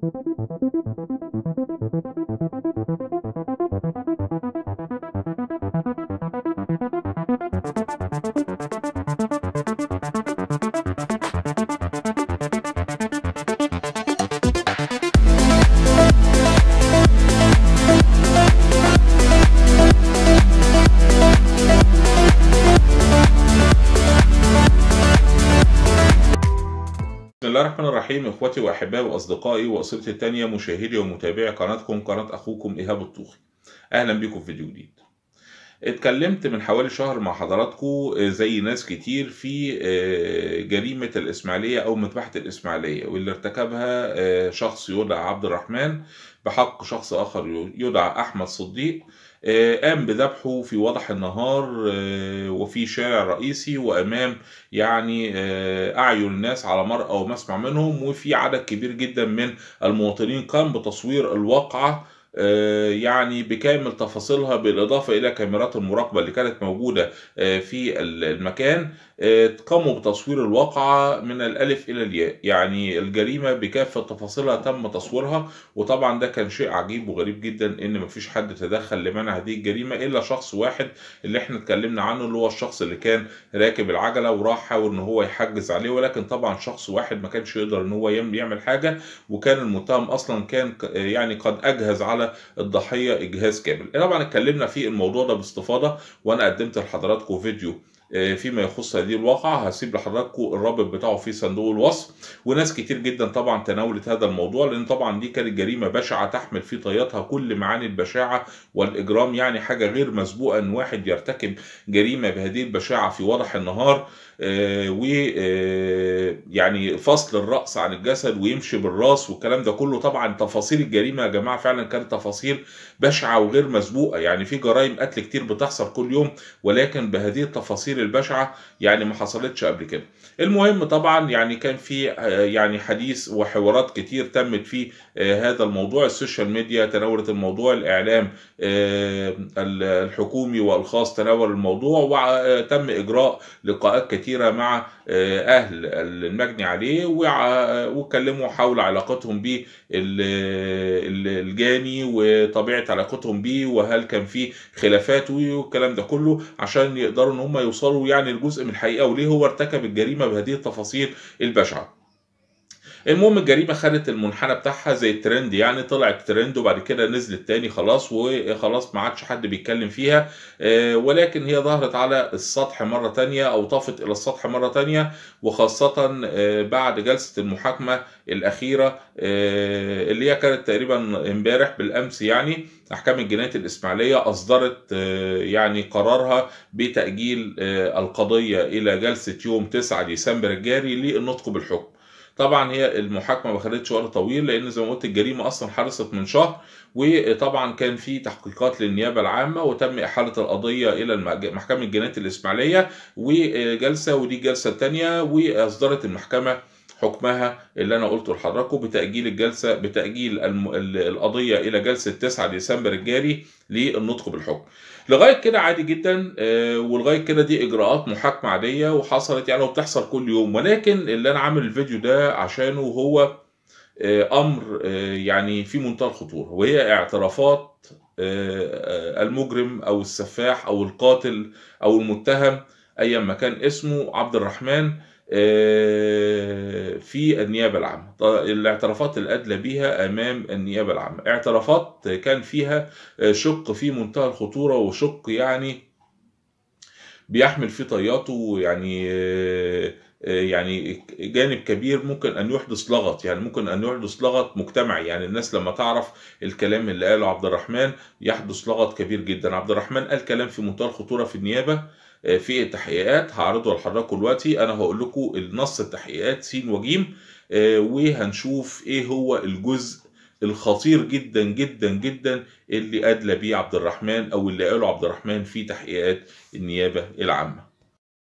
Thank you. الرحيم إخوتي وأحبائي وأصدقائي وأسرتي التانية مشاهدي ومتابعي قناتكم قناة أخوكم إيهاب الطوخي أهلا بكم في فيديو جديد اتكلمت من حوالي شهر مع حضراتكم آه، زي ناس كتير في آه، جريمة الإسماعيلية أو مذبحة الإسماعيلية واللي ارتكبها آه، شخص يدعى عبد الرحمن بحق شخص آخر يدعى أحمد صديق آه، قام بذبحه في وضح النهار آه، وفي شارع رئيسي وامام يعني آه، اعين الناس على مرأى ومسمع منهم وفي عدد كبير جدا من المواطنين قام بتصوير الواقعه آه، يعني بكامل تفاصيلها بالاضافه الى كاميرات المراقبه اللي كانت موجوده آه، في المكان آه، قاموا بتصوير الواقعه من الالف الى الياء يعني الجريمه بكافه تفاصيلها تم تصويرها وطبعا ده كان شيء عجيب وغريب جدا ان مفيش حد تدخل لمنع هذه الجريمه الا شخص واحد اللي احنا اتكلمنا عنه اللي هو الشخص اللي كان راكب العجله وراح حاول ان هو يحجز عليه ولكن طبعا شخص واحد ما كانش يقدر ان هو يعمل حاجه وكان المتهم اصلا كان يعني قد اجهز على الضحيه اجهاز كامل إيه طبعا اتكلمنا في الموضوع ده باستفاضه وانا قدمت لحضراتكم فيديو إيه، فيما يخص هذه الواقعة هسيب لحضراتكم الرابط بتاعه في صندوق الوصف وناس كتير جدا طبعا تناولت هذا الموضوع لان طبعا دي كانت جريمة بشعة تحمل في طياتها كل معاني البشاعة والإجرام يعني حاجة غير مسبوقة ان واحد يرتكب جريمة بهذه البشاعة في وضح النهار آه، ويعني آه، فصل الرأس عن الجسد ويمشي بالراس والكلام ده كله طبعا تفاصيل الجريمة يا جماعة فعلا كانت تفاصيل بشعة وغير مسبوقة يعني في جرائم قتل كتير بتحصل كل يوم ولكن بهذه التفاصيل البشعة يعني ما حصلتش قبل كده المهم طبعا يعني كان في آه، يعني حديث وحوارات كتير تمت في هذا الموضوع السوشيال ميديا تناولت الموضوع الإعلام الحكومي والخاص تناول الموضوع وتم إجراء لقاءات كتير كتيرة مع آه، أهل المجني عليه واتكلموا حول علاقتهم بالجاني وطبيعة علاقتهم بيه وهل كان في خلافات والكلام ده كله عشان يقدروا إن هم يوصلوا يعني لجزء من الحقيقة وليه هو ارتكب الجريمة بهذه التفاصيل البشعة المهم الجريمه خدت المنحنى بتاعها زي الترند يعني طلعت ترند وبعد كده نزلت تاني خلاص وخلاص ما عادش حد بيتكلم فيها آه، ولكن هي ظهرت على السطح مره تانيه او طافت الى السطح مره تانيه وخاصه آه، بعد جلسه المحاكمه الاخيره آه، اللي هي كانت تقريبا امبارح بالامس يعني احكام الجنايه الاسماعيليه اصدرت يعني قرارها بتاجيل القضيه الى جلسه يوم 9 ديسمبر الجاري للنطق بالحكم طبعا هي المحاكمه ما خدتش وقت طويل لان زي ما قلت الجريمه اصلا حرصت من شهر وطبعا كان في تحقيقات للنيابه العامه وتم احاله القضيه الى محكمه الجنايات الاسماعيليه وجلسه ودي الجلسه الثانيه واصدرت المحكمه حكمها اللي انا قلته لحضراتكم بتاجيل الجلسه بتاجيل القضيه الى جلسه 9 ديسمبر الجاري للنطق بالحكم لغايه كده عادي جدا آه، ولغايه كده دي اجراءات محاكمه عاديه وحصلت يعني وبتحصل كل يوم ولكن اللي انا عامل الفيديو ده عشانه هو آه، امر آه، يعني في منتهى الخطوره وهي اعترافات المجرم او السفاح او القاتل او المتهم ايا ما كان اسمه عبد الرحمن آه، في النيابة العامة الاعترافات الأدلى بها أمام النيابة العامة اعترافات كان فيها آه، شق في منتهى الخطورة وشق يعني بيحمل في طياته يعني يعني جانب كبير ممكن ان يحدث لغط يعني ممكن ان يحدث لغط مجتمعي يعني الناس لما تعرف الكلام اللي قاله عبد الرحمن يحدث لغط كبير جدا عبد الرحمن قال كلام في منتهى الخطوره في النيابه آه، في التحقيقات هعرضه لحضراتكم دلوقتي انا هقول لكم النص التحقيقات س وج آه، وهنشوف ايه هو الجزء الخطير جدا جدا جدا اللي ادلى بيه عبد الرحمن او اللي قاله عبد الرحمن في تحقيقات النيابه العامه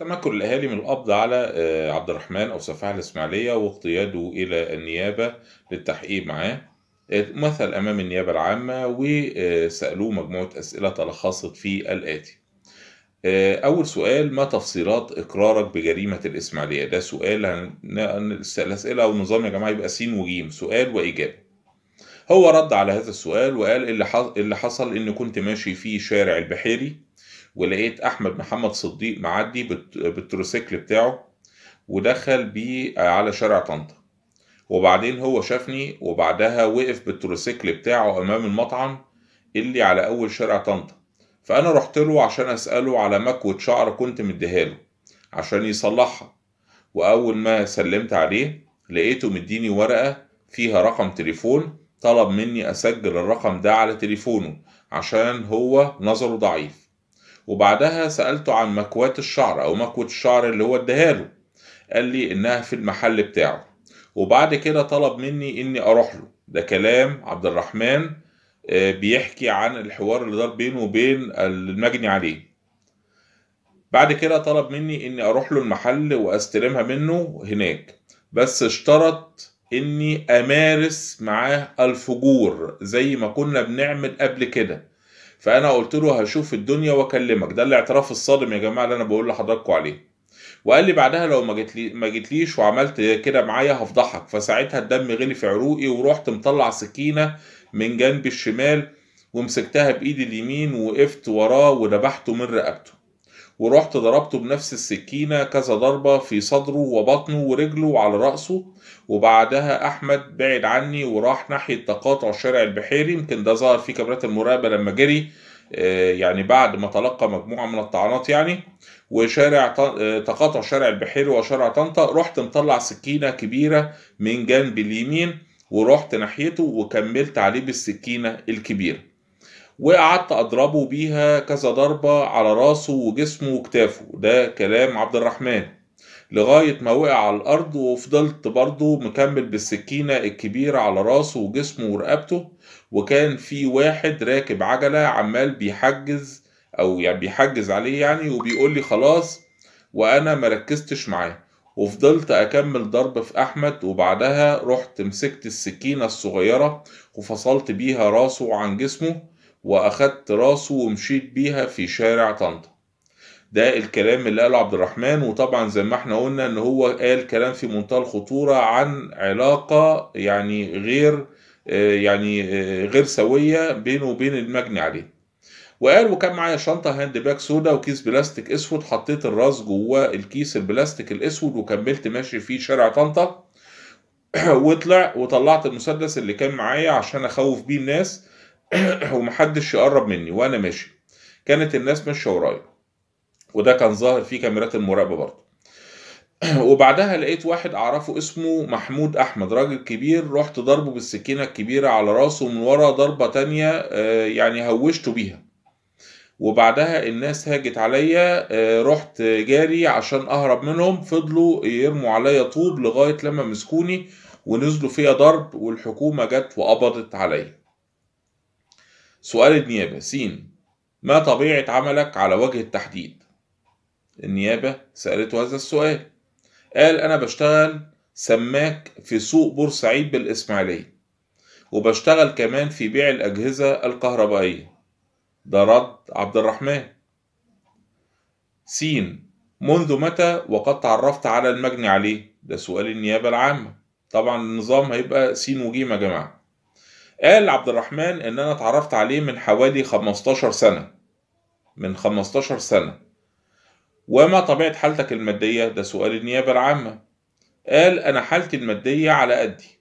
تمكن الأهالي من القبض على آه، عبد الرحمن أو سفاح الإسماعيلية واقتياده إلى النيابة للتحقيق معاه مثل أمام النيابة العامة وسألوه مجموعة أسئلة تلخصت في الآتي آه، أول سؤال ما تفصيلات إقرارك بجريمة الإسماعيلية؟ ده سؤال الأسئلة أو النظام يا جماعة يبقى س وج سؤال وإجابة. هو رد على هذا السؤال وقال اللي اللي حصل إن كنت ماشي في شارع البحيري ولقيت أحمد محمد صديق معدي بالتروسيكل بتاعه ودخل بيه على شارع طنطا وبعدين هو شافني وبعدها وقف بالتروسيكل بتاعه أمام المطعم اللي على أول شارع طنطا فأنا رحت له عشان أسأله على مكوة شعر كنت مديها له عشان يصلحها وأول ما سلمت عليه لقيته مديني ورقة فيها رقم تليفون طلب مني أسجل الرقم ده على تليفونه عشان هو نظره ضعيف وبعدها سألته عن مكوات الشعر أو مكوة الشعر اللي هو اديها له قال لي إنها في المحل بتاعه وبعد كده طلب مني إني أروح له ده كلام عبد الرحمن آه، بيحكي عن الحوار اللي دار بينه وبين المجني عليه بعد كده طلب مني اني اروح له المحل واستلمها منه هناك بس اشترط اني امارس معاه الفجور زي ما كنا بنعمل قبل كده فانا قلت له هشوف الدنيا واكلمك ده الاعتراف الصادم يا جماعه اللي انا بقول لحضراتكم عليه وقال لي بعدها لو ما جتليش وعملت كده معايا هفضحك فساعتها الدم غلي في عروقي ورحت مطلع سكينه من جنب الشمال ومسكتها بايدي اليمين ووقفت وراه وذبحته من رقبته ورحت ضربته بنفس السكينة كذا ضربة في صدره وبطنه ورجله وعلى رأسه وبعدها أحمد بعد عني وراح ناحية تقاطع شارع البحيري يمكن ده ظهر في كاميرات المراقبة لما جري آه، يعني بعد ما تلقى مجموعة من الطعنات يعني وشارع آه، تقاطع شارع البحيري وشارع طنطا رحت مطلع سكينة كبيرة من جنب اليمين ورحت ناحيته وكملت عليه بالسكينة الكبيرة وقعدت أضربه بيها كذا ضربة على راسه وجسمه وكتافه ده كلام عبد الرحمن لغاية ما وقع على الأرض وفضلت برضه مكمل بالسكينة الكبيرة على راسه وجسمه ورقبته وكان في واحد راكب عجلة عمال بيحجز أو يعني بيحجز عليه يعني وبيقول لي خلاص وأنا مركزتش معاه وفضلت أكمل ضرب في أحمد وبعدها رحت مسكت السكينة الصغيرة وفصلت بيها راسه عن جسمه وأخدت راسه ومشيت بيها في شارع طنطا ده الكلام اللي قاله عبد الرحمن وطبعا زي ما احنا قلنا ان هو قال كلام في منتهى الخطورة عن علاقة يعني غير آه، يعني آه، غير سوية بينه وبين المجني عليه وقال وكان معايا شنطه هاند باك سودا وكيس بلاستيك اسود حطيت الراس جواه الكيس البلاستيك الاسود وكملت ماشي في شارع طنطا وطلع وطلعت المسدس اللي كان معايا عشان اخوف بيه الناس ومحدش يقرب مني وانا ماشي كانت الناس ماشيه ورايا وده كان ظاهر فيه كاميرات المراقبه برضه وبعدها لقيت واحد اعرفه اسمه محمود احمد راجل كبير رحت ضربه بالسكينه الكبيره على راسه من ورا ضربه تانية آه، يعني هوشته بيها وبعدها الناس هاجت عليا آه، رحت جاري عشان اهرب منهم فضلوا يرموا عليا طوب لغايه لما مسكوني ونزلوا فيا ضرب والحكومه جت وقبضت عليا سؤال النيابه س ما طبيعه عملك على وجه التحديد النيابه سالته هذا السؤال قال انا بشتغل سماك في سوق بورسعيد بالاسماعيليه وبشتغل كمان في بيع الاجهزه الكهربائيه ده رد عبد الرحمن س منذ متى وقد تعرفت على المجني عليه ده سؤال النيابة العامة طبعا النظام هيبقى س وج يا جماعة قال عبد الرحمن ان انا اتعرفت عليه من حوالي 15 سنة من 15 سنة وما طبيعة حالتك المادية ده سؤال النيابة العامة قال انا حالتي المادية على قدي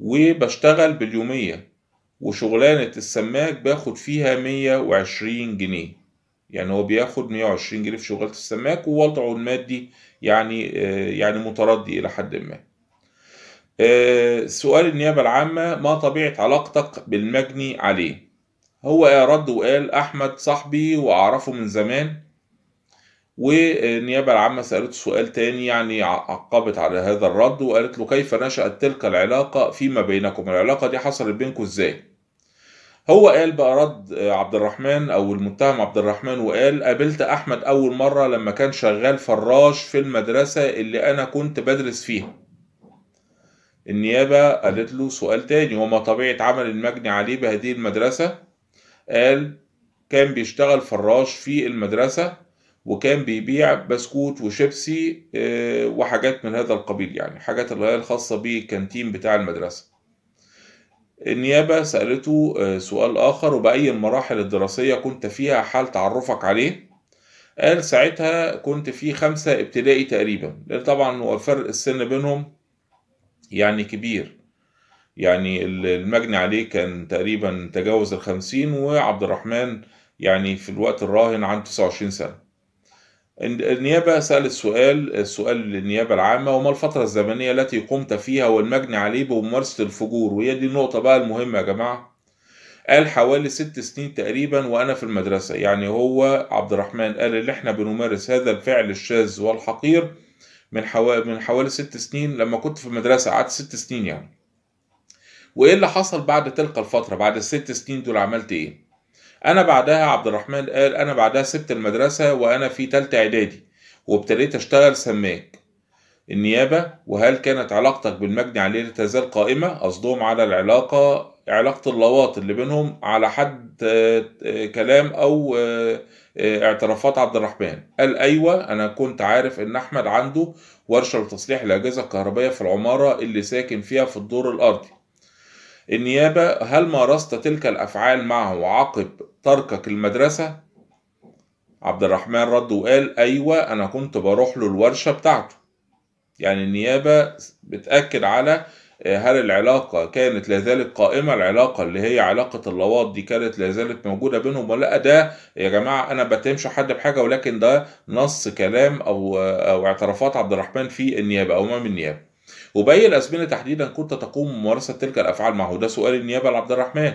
وبشتغل باليومية وشغلانة السماك باخد فيها مية وعشرين جنيه يعني هو بياخد مية وعشرين جنيه في شغلة السماك ووضعه المادي يعني آه، يعني متردي إلى حد ما آه، سؤال النيابة العامة ما طبيعة علاقتك بالمجني عليه هو رد وقال أحمد صاحبي وأعرفه من زمان والنيابة العامة سألته سؤال تاني يعني عقبت على هذا الرد وقالت له كيف نشأت تلك العلاقة فيما بينكم العلاقة دي حصلت بينكم ازاي هو قال بقى رد آه، عبد الرحمن او المتهم عبد الرحمن وقال قابلت احمد اول مرة لما كان شغال فراش في المدرسة اللي انا كنت بدرس فيها النيابة قالت له سؤال تاني وما طبيعة عمل المجني عليه بهذه المدرسة قال كان بيشتغل فراش في المدرسة وكان بيبيع بسكوت وشيبسي آه، وحاجات من هذا القبيل يعني حاجات اللي هي الخاصة بالكانتين بتاع المدرسة النيابة سألته آه، سؤال آخر وبأي المراحل الدراسية كنت فيها حال تعرفك عليه قال ساعتها كنت في خمسة ابتدائي تقريبا لأن طبعا هو فرق السن بينهم يعني كبير يعني المجني عليه كان تقريبا تجاوز الخمسين وعبد الرحمن يعني في الوقت الراهن عن تسعة وعشرين سنة النيابة سألت سؤال السؤال للنيابة العامة وما الفترة الزمنية التي قمت فيها والمجني عليه بممارسة الفجور وهي دي النقطة بقى المهمة يا جماعة قال حوالي ست سنين تقريبا وأنا في المدرسة يعني هو عبد الرحمن قال إن إحنا بنمارس هذا الفعل الشاذ والحقير من حوالي من حوالي ست سنين لما كنت في المدرسة قعدت ست سنين يعني وإيه اللي حصل بعد تلك الفترة بعد الست سنين دول عملت إيه؟ انا بعدها عبد الرحمن قال انا بعدها سبت المدرسه وانا في تالتة اعدادي وابتديت اشتغل سماك النيابة وهل كانت علاقتك بالمجني عليه لا تزال قائمة قصدهم على العلاقة علاقة اللواط اللي بينهم على حد آه، كلام أو آه، آه، اعترافات عبد الرحمن قال أيوة أنا كنت عارف إن أحمد عنده ورشة لتصليح الأجهزة الكهربائية في العمارة اللي ساكن فيها في الدور الأرضي النيابة هل مارست تلك الأفعال معه عقب تركك المدرسة؟ عبد الرحمن رد وقال أيوة أنا كنت بروح له الورشة بتاعته يعني النيابة بتأكد على آه، هل العلاقة كانت لازالت قائمة العلاقة اللي هي علاقة اللواط دي كانت لازالت موجودة بينهم ولا لا ده يا جماعة أنا بتهمش حد بحاجة ولكن ده نص كلام أو آه، أو اعترافات عبد الرحمن في النيابة أو أمام النيابة وبين الازمنه تحديدا كنت تقوم بممارسة تلك الأفعال معه ده سؤال النيابة لعبد الرحمن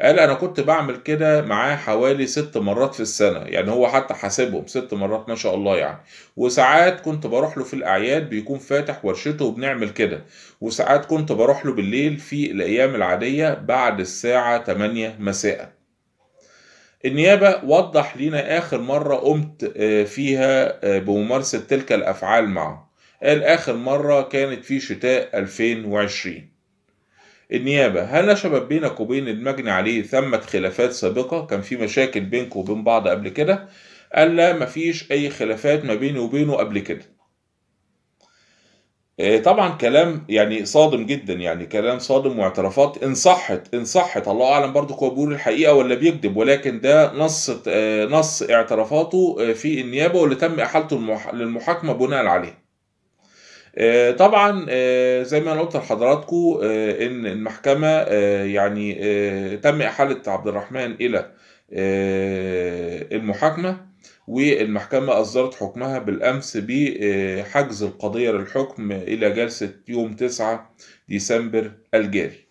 قال أنا كنت بعمل كده معاه حوالي ست مرات في السنة يعني هو حتى حاسبهم ست مرات ما شاء الله يعني وساعات كنت بروح له في الأعياد بيكون فاتح ورشته وبنعمل كده وساعات كنت بروح له بالليل في الأيام العادية بعد الساعة 8 مساء النيابة وضح لينا آخر مرة قمت آه، فيها آه، بممارسة تلك الأفعال معه قال آخر مرة كانت في شتاء 2020 النيابة هل نشبت بينك وبين المجني عليه ثمة خلافات سابقة كان في مشاكل بينك وبين بعض قبل كده قال لا مفيش أي خلافات ما بيني وبينه قبل كده آه، طبعا كلام يعني صادم جدا يعني كلام صادم واعترافات ان صحت ان صحت الله اعلم برضه هو بيقول الحقيقه ولا بيكذب ولكن ده نص آه، نص اعترافاته آه، في النيابه واللي تم احالته للمحاكمه بناء عليه. آه، طبعا آه، زي ما انا قلت لحضراتكم آه، ان المحكمه يعني تم احاله عبد الرحمن الى المحاكمه والمحكمة أصدرت حكمها بالأمس بحجز القضية للحكم إلى جلسة يوم 9 ديسمبر الجاري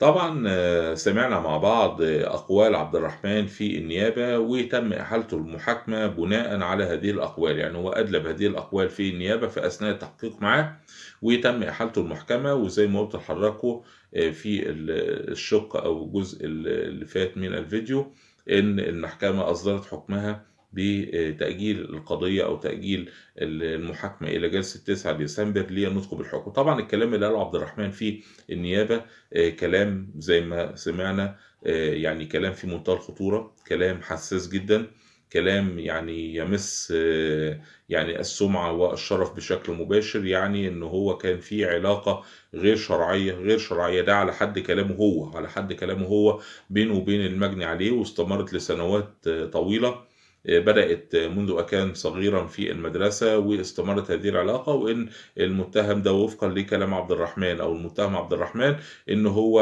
طبعا آه، سمعنا مع بعض أقوال عبد الرحمن في النيابة وتم إحالته المحاكمة بناء على هذه الأقوال يعني هو أدلب هذه الأقوال في النيابة في أثناء التحقيق معاه وتم إحالته المحكمة وزي ما قلت لحضراتكم آه، في الشق أو الجزء اللي فات من الفيديو إن المحكمة أصدرت حكمها بتأجيل القضية أو تأجيل المحاكمة إلى جلسة 9 ديسمبر لينطقوا بالحكم طبعا الكلام اللي قاله عبد الرحمن في النيابة آه، كلام زي ما سمعنا آه، يعني كلام في منتهى الخطورة كلام حساس جدا كلام يعني يمس آه، يعني السمعة والشرف بشكل مباشر يعني ان هو كان في علاقة غير شرعية غير شرعية ده على حد كلامه هو على حد كلامه هو بينه وبين المجني عليه واستمرت لسنوات طويلة بدأت منذ أكان صغيرا في المدرسة واستمرت هذه العلاقة وإن المتهم ده وفقا لكلام عبد الرحمن أو المتهم عبد الرحمن إن هو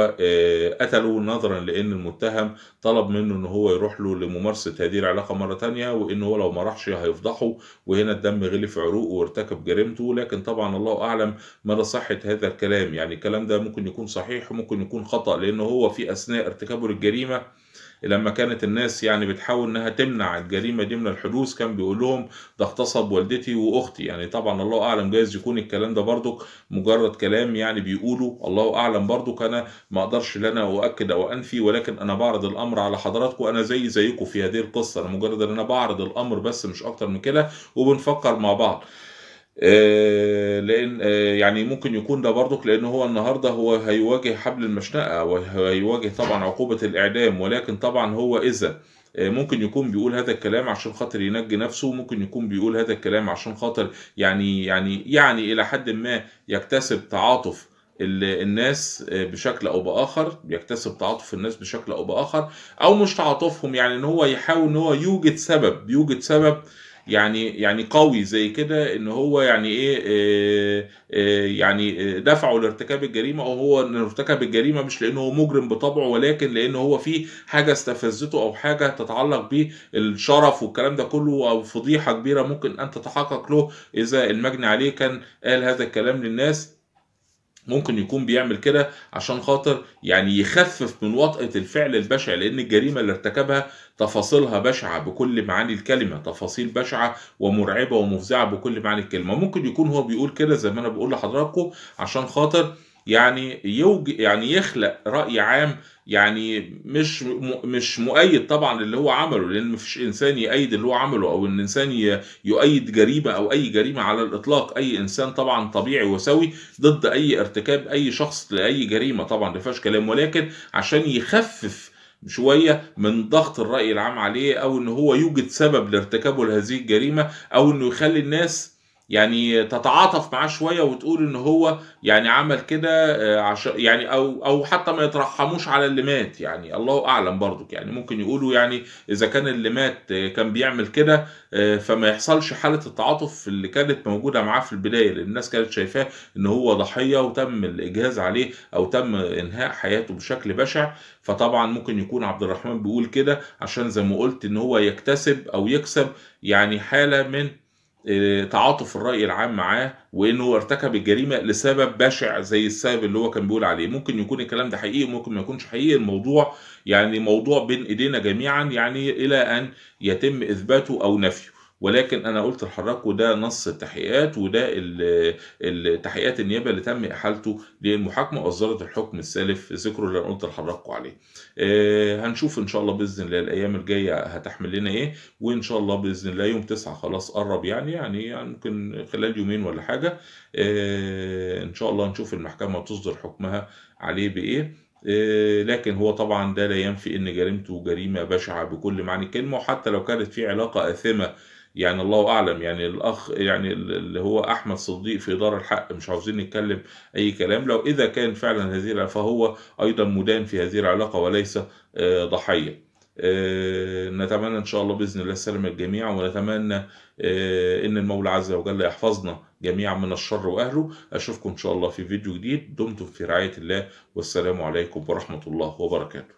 قتله آه، نظرا لأن المتهم طلب منه إن هو يروح له لممارسة هذه العلاقة مرة تانية وإن هو لو ما راحش هيفضحه وهنا الدم غلي في عروقه وارتكب جريمته لكن طبعا الله أعلم مدى صحة هذا الكلام يعني الكلام ده ممكن يكون صحيح وممكن يكون خطأ لأن هو في أثناء ارتكابه للجريمة لما كانت الناس يعني بتحاول انها تمنع الجريمه دي من الحدوث كان بيقول لهم ده اغتصب والدتي واختي يعني طبعا الله اعلم جايز يكون الكلام ده برضك مجرد كلام يعني بيقوله الله اعلم برضك انا ما اقدرش ان انا اؤكد او انفي ولكن انا بعرض الامر على حضراتكم انا زي زيكم في هذه القصه انا مجرد ان انا بعرض الامر بس مش اكتر من كده وبنفكر مع بعض آه، لان آه، يعني ممكن يكون ده برضك لان هو النهارده هو هيواجه حبل المشنقه وهيواجه طبعا عقوبه الاعدام ولكن طبعا هو اذا آه، ممكن يكون بيقول هذا الكلام عشان خاطر ينجي نفسه وممكن يكون بيقول هذا الكلام عشان خاطر يعني يعني يعني الى حد ما يكتسب تعاطف الناس بشكل او باخر يكتسب تعاطف الناس بشكل او باخر او مش تعاطفهم يعني ان هو يحاول ان هو يوجد سبب يوجد سبب يعني يعني قوي زي كده ان هو يعني ايه, إيه, إيه يعني آه، دفعه لارتكاب الجريمه او هو ان ارتكب الجريمه مش لانه مجرم بطبعه ولكن لان هو في حاجه استفزته او حاجه تتعلق بالشرف الشرف والكلام ده كله او فضيحه كبيره ممكن ان تتحقق له اذا المجني عليه كان قال هذا الكلام للناس ممكن يكون بيعمل كده عشان خاطر يعني يخفف من وطأة الفعل البشع لأن الجريمة اللي ارتكبها تفاصيلها بشعة بكل معاني الكلمة تفاصيل بشعة ومرعبة ومفزعة بكل معاني الكلمة ممكن يكون هو بيقول كده زي ما أنا بقول لحضراتكم عشان خاطر يعني يوج يعني يخلق رأي عام يعني مش مش مؤيد طبعا اللي هو عمله لان مفيش انسان يأيد اللي هو عمله او ان انسان يؤيد جريمه او اي جريمه على الاطلاق اي انسان طبعا طبيعي وسوي ضد اي ارتكاب اي شخص لاي جريمه طبعا ما فيهاش كلام ولكن عشان يخفف شويه من ضغط الراي العام عليه او ان هو يوجد سبب لارتكابه لهذه الجريمه او انه يخلي الناس يعني تتعاطف معاه شويه وتقول ان هو يعني عمل كده آه، عشان يعني او او حتى ما يترحموش على اللي مات يعني الله اعلم برضك يعني ممكن يقولوا يعني اذا كان اللي مات آه، كان بيعمل كده آه، فما يحصلش حاله التعاطف اللي كانت موجوده معاه في البدايه لان الناس كانت شايفاه ان هو ضحيه وتم الاجهاز عليه او تم انهاء حياته بشكل بشع فطبعا ممكن يكون عبد الرحمن بيقول كده عشان زي ما قلت ان هو يكتسب او يكسب يعني حاله من آه، تعاطف الراي العام معاه وانه ارتكب الجريمه لسبب بشع زي السبب اللي هو كان بيقول عليه ممكن يكون الكلام ده حقيقي ممكن ما يكونش حقيقي الموضوع يعني موضوع بين ايدينا جميعا يعني الى ان يتم اثباته او نفيه ولكن انا قلت لحضراتكم ده نص التحقيقات وده التحقيقات النيابه اللي تم احالته للمحاكمه واصدرت الحكم السالف ذكره اللي انا قلت لحضراتكم عليه. آه هنشوف ان شاء الله باذن الله الايام الجايه هتحمل لنا ايه وان شاء الله باذن الله يوم تسعة خلاص قرب يعني يعني, يعني ممكن خلال يومين ولا حاجه آه ان شاء الله نشوف المحكمه تصدر حكمها عليه بايه آه، لكن هو طبعا ده لا ينفي ان جريمته جريمه بشعه بكل معنى الكلمه وحتى لو كانت في علاقه اثمه يعني الله اعلم يعني الاخ يعني اللي هو احمد صديق في دار الحق مش عاوزين نتكلم اي كلام لو اذا كان فعلا هذه فهو ايضا مدان في هذه العلاقه وليس آه، ضحيه آه، نتمنى ان شاء الله باذن الله السلام للجميع ونتمنى آه، ان المولى عز وجل يحفظنا جميعا من الشر واهله اشوفكم ان شاء الله في فيديو جديد دمتم في رعايه الله والسلام عليكم ورحمه الله وبركاته